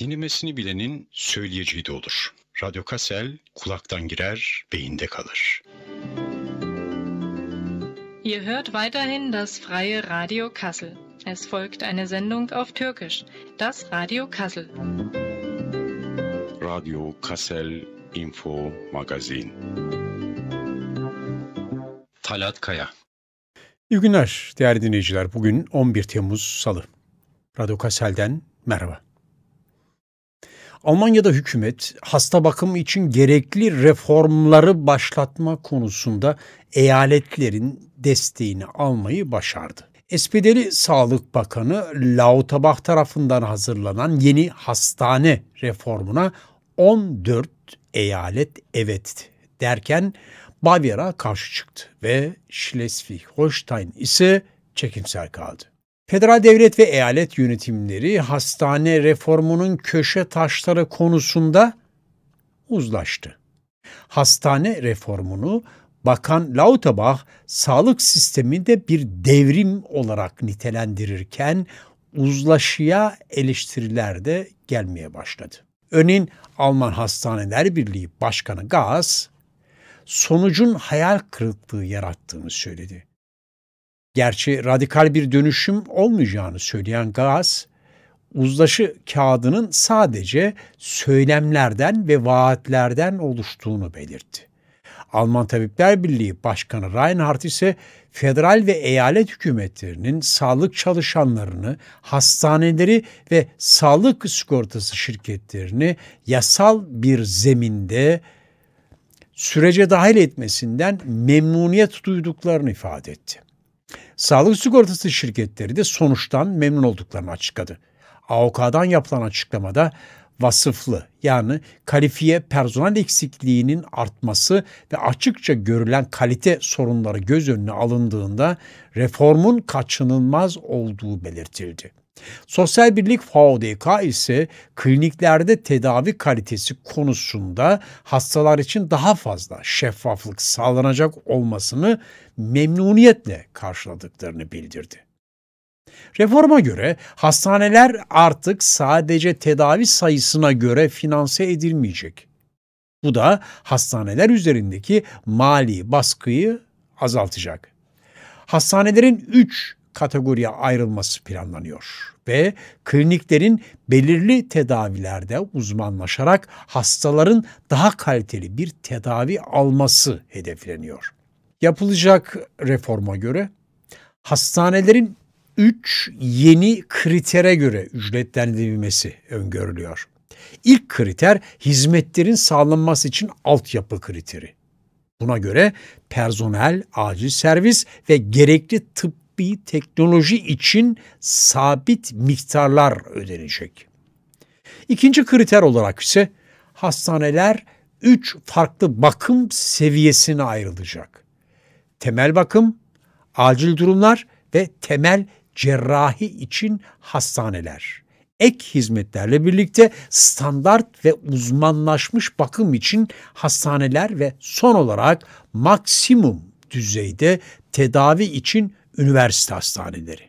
dinlemesini bilenin söyleyeceği de olur. Radyo Kasel kulaktan girer, beyinde kalır. Ihr hört weiterhin das freie Radio Kassel. Es folgt eine Sendung auf Türkisch, das Radio Kassel. Radio Kassel Info Magazin. Talat Kaya. İyi günler değerli dinleyiciler. Bugün 11 Temmuz Salı. Radyo Kassel'den merhaba. Almanya'da hükümet hasta bakımı için gerekli reformları başlatma konusunda eyaletlerin desteğini almayı başardı. SPD'li Sağlık Bakanı Lauterbach tarafından hazırlanan yeni hastane reformuna 14 eyalet evet derken Bavyera karşı çıktı ve Schleswig-Holstein ise çekimser kaldı. Federal devlet ve eyalet yönetimleri hastane reformunun köşe taşları konusunda uzlaştı. Hastane reformunu Bakan Lauterbach sağlık sisteminde bir devrim olarak nitelendirirken uzlaşıya eleştiriler de gelmeye başladı. Örneğin Alman Hastaneler Birliği Başkanı Gaz sonucun hayal kırıklığı yarattığını söyledi. Gerçi radikal bir dönüşüm olmayacağını söyleyen Gaz, uzlaşı kağıdının sadece söylemlerden ve vaatlerden oluştuğunu belirtti. Alman Tabipler Birliği Başkanı Reinhardt ise federal ve eyalet hükümetlerinin sağlık çalışanlarını, hastaneleri ve sağlık sigortası şirketlerini yasal bir zeminde sürece dahil etmesinden memnuniyet duyduklarını ifade etti. Sağlık sigortası şirketleri de sonuçtan memnun olduklarını açıkladı. AOK'dan yapılan açıklamada vasıflı yani kalifiye personel eksikliğinin artması ve açıkça görülen kalite sorunları göz önüne alındığında reformun kaçınılmaz olduğu belirtildi. Sosyal Birlik FAODK ise kliniklerde tedavi kalitesi konusunda hastalar için daha fazla şeffaflık sağlanacak olmasını memnuniyetle karşıladıklarını bildirdi. Reforma göre hastaneler artık sadece tedavi sayısına göre finanse edilmeyecek. Bu da hastaneler üzerindeki mali baskıyı azaltacak. Hastanelerin 3 kategoriye ayrılması planlanıyor ve kliniklerin belirli tedavilerde uzmanlaşarak hastaların daha kaliteli bir tedavi alması hedefleniyor. Yapılacak reforma göre hastanelerin 3 yeni kritere göre ücretlendirilmesi öngörülüyor. İlk kriter hizmetlerin sağlanması için altyapı kriteri. Buna göre personel, acil servis ve gerekli tıp bir teknoloji için sabit miktarlar ödenecek. İkinci kriter olarak ise hastaneler üç farklı bakım seviyesine ayrılacak. Temel bakım, acil durumlar ve temel cerrahi için hastaneler. Ek hizmetlerle birlikte standart ve uzmanlaşmış bakım için hastaneler ve son olarak maksimum düzeyde tedavi için üniversite hastaneleri.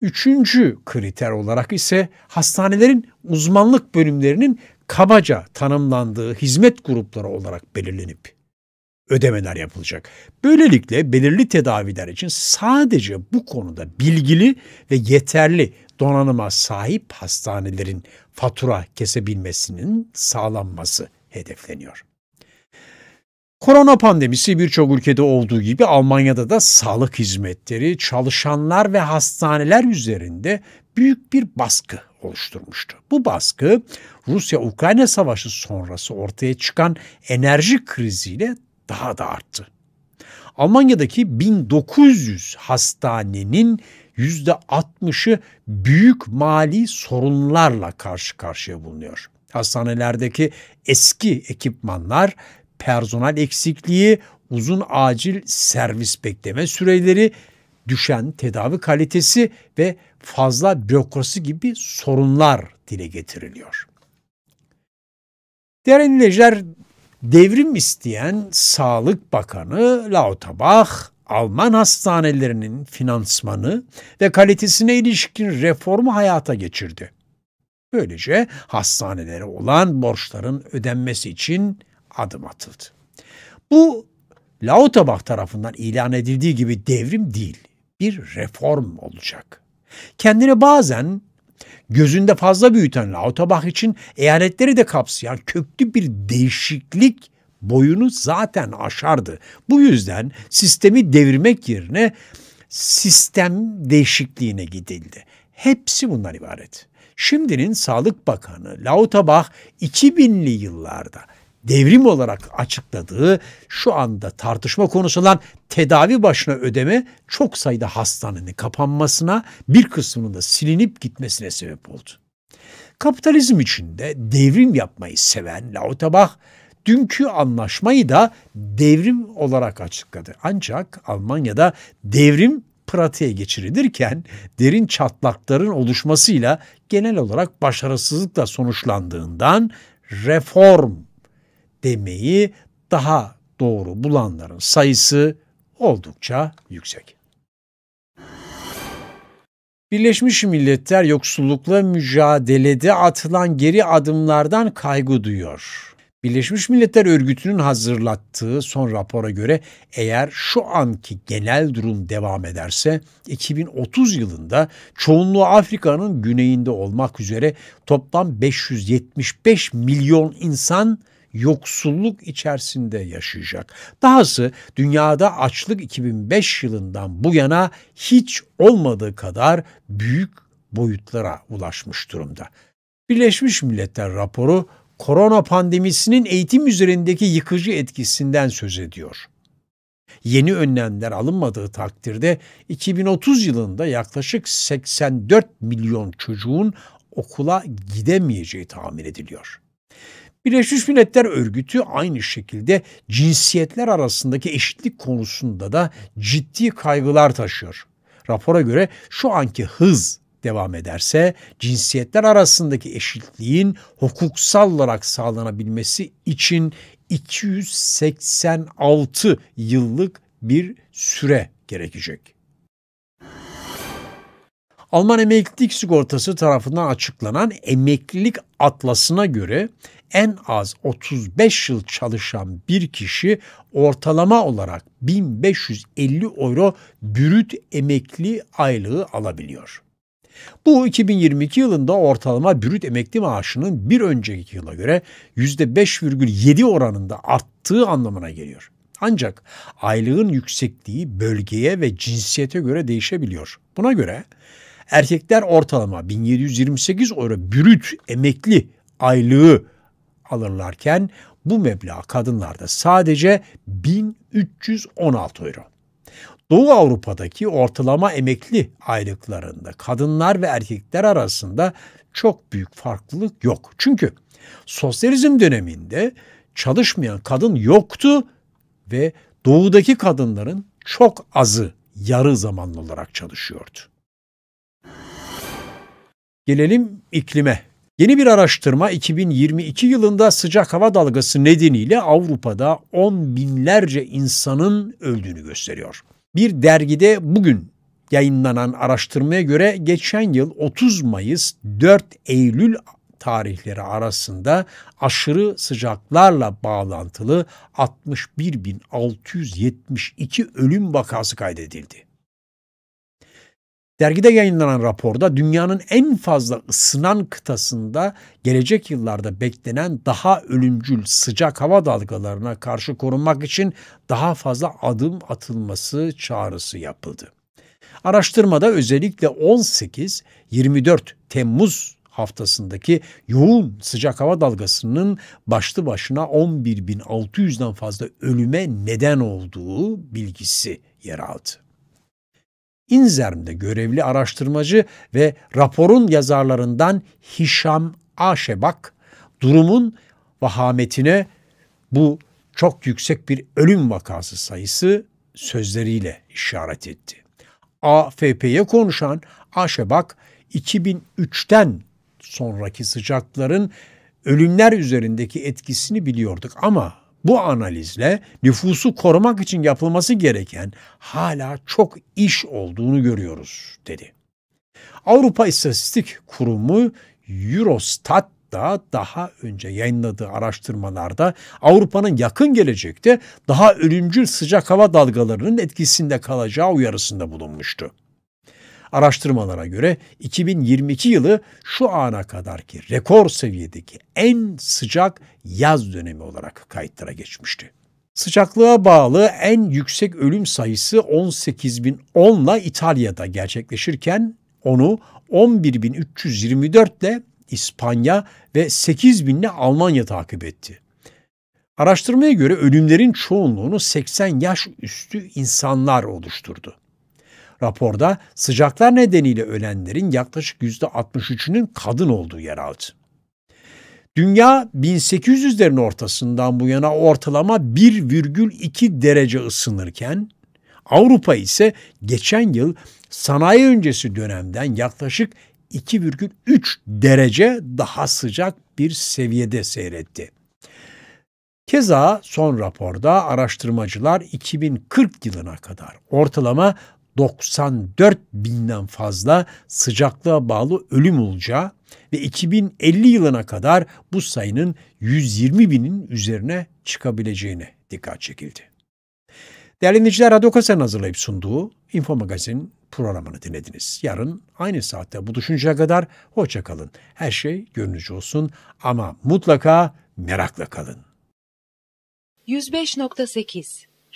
Üçüncü kriter olarak ise hastanelerin uzmanlık bölümlerinin kabaca tanımlandığı hizmet grupları olarak belirlenip ödemeler yapılacak. Böylelikle belirli tedaviler için sadece bu konuda bilgili ve yeterli donanıma sahip hastanelerin fatura kesebilmesinin sağlanması hedefleniyor. Korona pandemisi birçok ülkede olduğu gibi Almanya'da da sağlık hizmetleri çalışanlar ve hastaneler üzerinde büyük bir baskı oluşturmuştu. Bu baskı Rusya-Ukrayna savaşı sonrası ortaya çıkan enerji kriziyle daha da arttı. Almanya'daki 1900 hastanenin %60'ı büyük mali sorunlarla karşı karşıya bulunuyor. Hastanelerdeki eski ekipmanlar personel eksikliği, uzun acil servis bekleme süreleri, düşen tedavi kalitesi ve fazla bürokrasi gibi sorunlar dile getiriliyor. Değerli dinleyiciler, devrim isteyen Sağlık Bakanı Lauterbach, Alman hastanelerinin finansmanı ve kalitesine ilişkin reformu hayata geçirdi. Böylece hastanelere olan borçların ödenmesi için adım atıldı. Bu Lao tarafından ilan edildiği gibi devrim değil, bir reform olacak. Kendini bazen gözünde fazla büyüten Lao için eyaletleri de kapsayan köklü bir değişiklik boyunu zaten aşardı. Bu yüzden sistemi devirmek yerine sistem değişikliğine gidildi. Hepsi bundan ibaret. Şimdinin Sağlık Bakanı Lauterbach 2000'li yıllarda devrim olarak açıkladığı şu anda tartışma konusu olan tedavi başına ödeme çok sayıda hastanenin kapanmasına bir kısmının da silinip gitmesine sebep oldu. Kapitalizm içinde devrim yapmayı seven Lauterbach dünkü anlaşmayı da devrim olarak açıkladı. Ancak Almanya'da devrim pratiğe geçirilirken derin çatlakların oluşmasıyla genel olarak başarısızlıkla sonuçlandığından reform demeyi daha doğru bulanların sayısı oldukça yüksek. Birleşmiş Milletler yoksullukla mücadelede atılan geri adımlardan kaygı duyuyor. Birleşmiş Milletler Örgütü'nün hazırlattığı son rapora göre eğer şu anki genel durum devam ederse 2030 yılında çoğunluğu Afrika'nın güneyinde olmak üzere toplam 575 milyon insan yoksulluk içerisinde yaşayacak. Dahası dünyada açlık 2005 yılından bu yana hiç olmadığı kadar büyük boyutlara ulaşmış durumda. Birleşmiş Milletler raporu korona pandemisinin eğitim üzerindeki yıkıcı etkisinden söz ediyor. Yeni önlemler alınmadığı takdirde 2030 yılında yaklaşık 84 milyon çocuğun okula gidemeyeceği tahmin ediliyor. Birleşmiş Milletler Örgütü aynı şekilde cinsiyetler arasındaki eşitlik konusunda da ciddi kaygılar taşıyor. Rapora göre şu anki hız devam ederse cinsiyetler arasındaki eşitliğin hukuksal olarak sağlanabilmesi için 286 yıllık bir süre gerekecek. Alman emeklilik sigortası tarafından açıklanan emeklilik atlasına göre en az 35 yıl çalışan bir kişi ortalama olarak 1550 euro bürüt emekli aylığı alabiliyor. Bu 2022 yılında ortalama bürüt emekli maaşının bir önceki yıla göre %5,7 oranında arttığı anlamına geliyor. Ancak aylığın yüksekliği bölgeye ve cinsiyete göre değişebiliyor. Buna göre Erkekler ortalama 1728 euro brüt emekli aylığı alırlarken bu meblağ kadınlarda sadece 1316 euro. Doğu Avrupa'daki ortalama emekli aylıklarında kadınlar ve erkekler arasında çok büyük farklılık yok. Çünkü sosyalizm döneminde çalışmayan kadın yoktu ve doğudaki kadınların çok azı yarı zamanlı olarak çalışıyordu. Gelelim iklime. Yeni bir araştırma 2022 yılında sıcak hava dalgası nedeniyle Avrupa'da on binlerce insanın öldüğünü gösteriyor. Bir dergide bugün yayınlanan araştırmaya göre geçen yıl 30 Mayıs 4 Eylül tarihleri arasında aşırı sıcaklarla bağlantılı 61.672 ölüm vakası kaydedildi. Dergide yayınlanan raporda dünyanın en fazla ısınan kıtasında gelecek yıllarda beklenen daha ölümcül sıcak hava dalgalarına karşı korunmak için daha fazla adım atılması çağrısı yapıldı. Araştırmada özellikle 18-24 Temmuz haftasındaki yoğun sıcak hava dalgasının başlı başına 11.600'den fazla ölüme neden olduğu bilgisi yer aldı. İnzerm'de görevli araştırmacı ve raporun yazarlarından Hişam Aşebak durumun vahametine bu çok yüksek bir ölüm vakası sayısı sözleriyle işaret etti. AFP'ye konuşan Aşebak 2003'ten sonraki sıcakların ölümler üzerindeki etkisini biliyorduk ama bu analizle nüfusu korumak için yapılması gereken hala çok iş olduğunu görüyoruz dedi. Avrupa İstatistik Kurumu Eurostat da daha önce yayınladığı araştırmalarda Avrupa'nın yakın gelecekte daha ölümcül sıcak hava dalgalarının etkisinde kalacağı uyarısında bulunmuştu. Araştırmalara göre 2022 yılı şu ana kadarki rekor seviyedeki en sıcak yaz dönemi olarak kayıtlara geçmişti. Sıcaklığa bağlı en yüksek ölüm sayısı 18.010 ile İtalya'da gerçekleşirken onu 11.324 ile İspanya ve 8000 ile Almanya takip etti. Araştırmaya göre ölümlerin çoğunluğunu 80 yaş üstü insanlar oluşturdu. Raporda sıcaklar nedeniyle ölenlerin yaklaşık %63'ünün kadın olduğu yer aldı. Dünya 1800'lerin ortasından bu yana ortalama 1,2 derece ısınırken Avrupa ise geçen yıl sanayi öncesi dönemden yaklaşık 2,3 derece daha sıcak bir seviyede seyretti. Keza son raporda araştırmacılar 2040 yılına kadar ortalama 94 binden fazla sıcaklığa bağlı ölüm olacağı ve 2050 yılına kadar bu sayının 120 binin üzerine çıkabileceğine dikkat çekildi. Değerli dinleyiciler Radyo Kasan hazırlayıp sunduğu Info Magazin programını dinlediniz. Yarın aynı saatte buluşuncaya kadar hoşça kalın. Her şey gönlünüzce olsun ama mutlaka merakla kalın. 105.8